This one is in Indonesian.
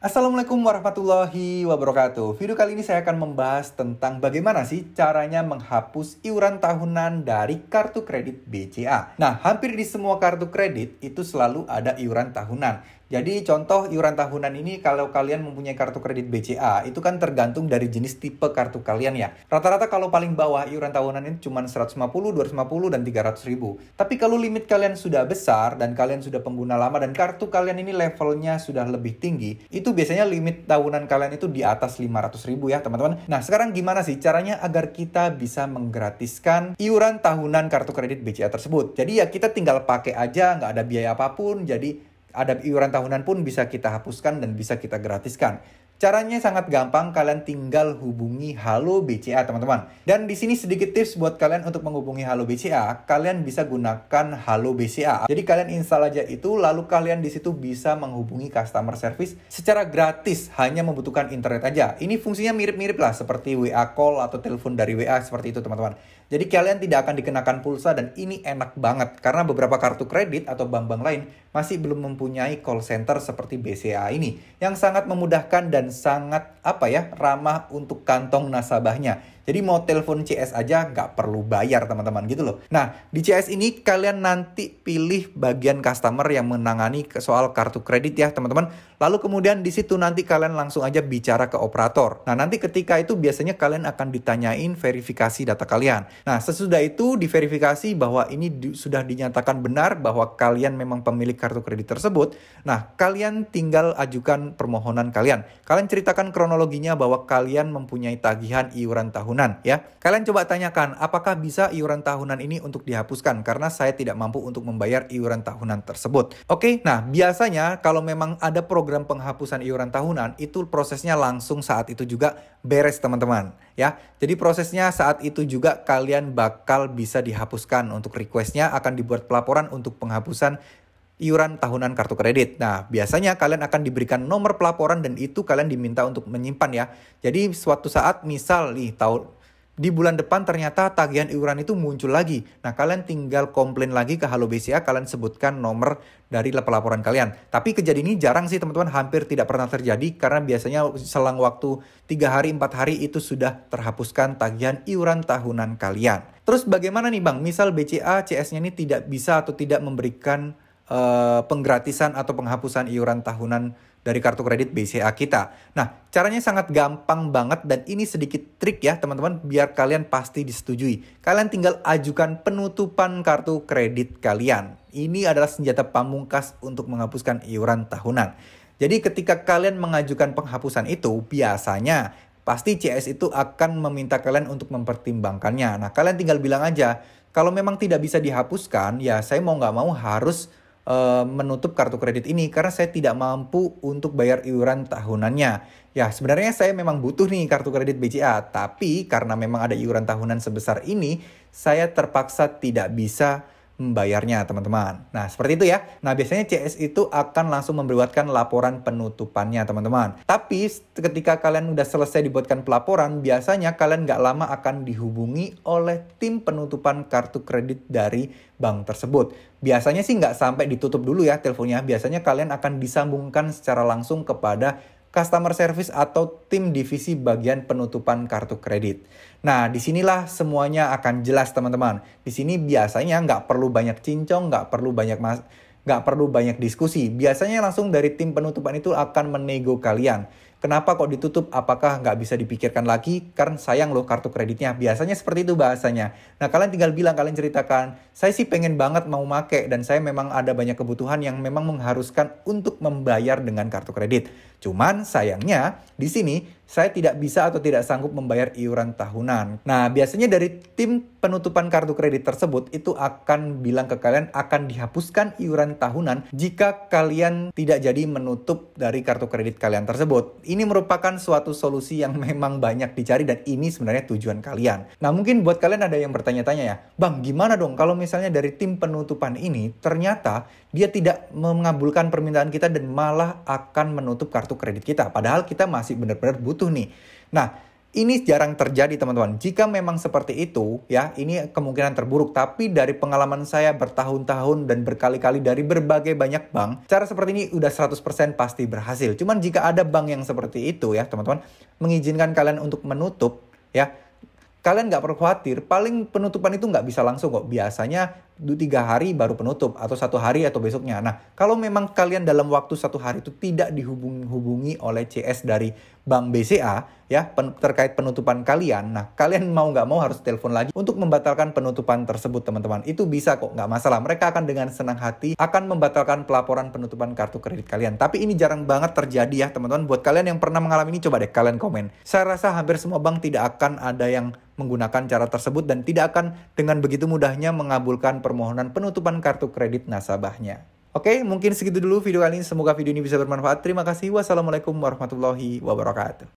Assalamualaikum warahmatullahi wabarakatuh. Video kali ini saya akan membahas tentang bagaimana sih caranya menghapus iuran tahunan dari kartu kredit BCA. Nah, hampir di semua kartu kredit itu selalu ada iuran tahunan. Jadi contoh iuran tahunan ini kalau kalian mempunyai kartu kredit BCA itu kan tergantung dari jenis tipe kartu kalian ya. Rata-rata kalau paling bawah iuran tahunan ini cuma 150, 250, dan 300 ribu. Tapi kalau limit kalian sudah besar dan kalian sudah pengguna lama dan kartu kalian ini levelnya sudah lebih tinggi, itu biasanya limit tahunan kalian itu di atas 500 ribu ya teman-teman. Nah sekarang gimana sih caranya agar kita bisa menggratiskan iuran tahunan kartu kredit BCA tersebut? Jadi ya kita tinggal pakai aja, nggak ada biaya apapun, jadi ada iuran tahunan pun bisa kita hapuskan dan bisa kita gratiskan. Caranya sangat gampang, kalian tinggal hubungi Halo BCA, teman-teman. Dan di sini sedikit tips buat kalian untuk menghubungi Halo BCA, kalian bisa gunakan Halo BCA. Jadi kalian install aja itu, lalu kalian di situ bisa menghubungi customer service secara gratis, hanya membutuhkan internet aja. Ini fungsinya mirip-mirip lah, seperti WA call atau telepon dari WA, seperti itu, teman-teman. Jadi kalian tidak akan dikenakan pulsa dan ini enak banget, karena beberapa kartu kredit atau bank-bank lain masih belum mempunyai call center seperti BCA ini yang sangat memudahkan dan sangat apa ya ramah untuk kantong nasabahnya jadi mau telepon CS aja nggak perlu bayar teman-teman gitu loh. Nah di CS ini kalian nanti pilih bagian customer yang menangani soal kartu kredit ya teman-teman. Lalu kemudian di situ nanti kalian langsung aja bicara ke operator. Nah nanti ketika itu biasanya kalian akan ditanyain verifikasi data kalian. Nah sesudah itu diverifikasi bahwa ini di, sudah dinyatakan benar bahwa kalian memang pemilik kartu kredit tersebut. Nah kalian tinggal ajukan permohonan kalian. Kalian ceritakan kronologinya bahwa kalian mempunyai tagihan iuran tahun tahunan ya. Kalian coba tanyakan apakah bisa iuran tahunan ini untuk dihapuskan karena saya tidak mampu untuk membayar iuran tahunan tersebut. Oke, nah biasanya kalau memang ada program penghapusan iuran tahunan itu prosesnya langsung saat itu juga beres teman-teman ya. Jadi prosesnya saat itu juga kalian bakal bisa dihapuskan untuk requestnya akan dibuat pelaporan untuk penghapusan iuran tahunan kartu kredit. Nah, biasanya kalian akan diberikan nomor pelaporan dan itu kalian diminta untuk menyimpan ya. Jadi suatu saat misal nih tahun di bulan depan ternyata tagihan iuran itu muncul lagi. Nah, kalian tinggal komplain lagi ke Halo BCA, ya. kalian sebutkan nomor dari pelaporan kalian. Tapi kejadian ini jarang sih teman-teman, hampir tidak pernah terjadi karena biasanya selang waktu 3 hari, 4 hari itu sudah terhapuskan tagihan iuran tahunan kalian. Terus bagaimana nih Bang, misal BCA CS-nya ini tidak bisa atau tidak memberikan Eh, penggratisan atau penghapusan iuran tahunan dari kartu kredit BCA kita. Nah, caranya sangat gampang banget dan ini sedikit trik ya teman-teman biar kalian pasti disetujui. Kalian tinggal ajukan penutupan kartu kredit kalian. Ini adalah senjata pamungkas untuk menghapuskan iuran tahunan. Jadi ketika kalian mengajukan penghapusan itu, biasanya pasti CS itu akan meminta kalian untuk mempertimbangkannya. Nah, kalian tinggal bilang aja, kalau memang tidak bisa dihapuskan, ya saya mau nggak mau harus Eh, menutup kartu kredit ini karena saya tidak mampu untuk bayar iuran tahunannya. Ya, sebenarnya saya memang butuh nih kartu kredit BCA, tapi karena memang ada iuran tahunan sebesar ini, saya terpaksa tidak bisa membayarnya teman-teman. Nah seperti itu ya. Nah biasanya CS itu akan langsung membuatkan laporan penutupannya teman-teman. Tapi ketika kalian udah selesai dibuatkan pelaporan, biasanya kalian nggak lama akan dihubungi oleh tim penutupan kartu kredit dari bank tersebut. Biasanya sih nggak sampai ditutup dulu ya teleponnya. Biasanya kalian akan disambungkan secara langsung kepada customer service atau tim divisi bagian penutupan kartu kredit. Nah, disinilah semuanya akan jelas teman-teman. Di sini biasanya nggak perlu banyak cincong, nggak perlu banyak mas, nggak perlu banyak diskusi. Biasanya langsung dari tim penutupan itu akan menego kalian. Kenapa kok ditutup? Apakah nggak bisa dipikirkan lagi? Karena sayang loh kartu kreditnya. Biasanya seperti itu bahasanya. Nah kalian tinggal bilang, kalian ceritakan, saya sih pengen banget mau make dan saya memang ada banyak kebutuhan yang memang mengharuskan untuk membayar dengan kartu kredit. Cuman sayangnya di sini saya tidak bisa atau tidak sanggup membayar iuran tahunan. Nah, biasanya dari tim penutupan kartu kredit tersebut itu akan bilang ke kalian akan dihapuskan iuran tahunan jika kalian tidak jadi menutup dari kartu kredit kalian tersebut. Ini merupakan suatu solusi yang memang banyak dicari dan ini sebenarnya tujuan kalian. Nah, mungkin buat kalian ada yang bertanya-tanya ya, Bang, gimana dong kalau misalnya dari tim penutupan ini ternyata dia tidak mengabulkan permintaan kita dan malah akan menutup kartu kredit kita. Padahal kita masih benar-benar butuh butuh nih. Nah, ini jarang terjadi teman-teman. Jika memang seperti itu ya, ini kemungkinan terburuk. Tapi dari pengalaman saya bertahun-tahun dan berkali-kali dari berbagai banyak bank, cara seperti ini udah 100% pasti berhasil. Cuman jika ada bank yang seperti itu ya teman-teman, mengizinkan kalian untuk menutup ya, kalian nggak perlu khawatir. Paling penutupan itu nggak bisa langsung kok. Biasanya tiga hari baru penutup atau satu hari atau besoknya. Nah, kalau memang kalian dalam waktu satu hari itu tidak dihubungi oleh CS dari Bank BCA ya pen terkait penutupan kalian, nah kalian mau nggak mau harus telepon lagi untuk membatalkan penutupan tersebut teman-teman. Itu bisa kok nggak masalah. Mereka akan dengan senang hati akan membatalkan pelaporan penutupan kartu kredit kalian. Tapi ini jarang banget terjadi ya teman-teman. Buat kalian yang pernah mengalami ini coba deh kalian komen. Saya rasa hampir semua bank tidak akan ada yang menggunakan cara tersebut dan tidak akan dengan begitu mudahnya mengabulkan permohonan penutupan kartu kredit nasabahnya. Oke, mungkin segitu dulu video kali ini. Semoga video ini bisa bermanfaat. Terima kasih. Wassalamualaikum warahmatullahi wabarakatuh.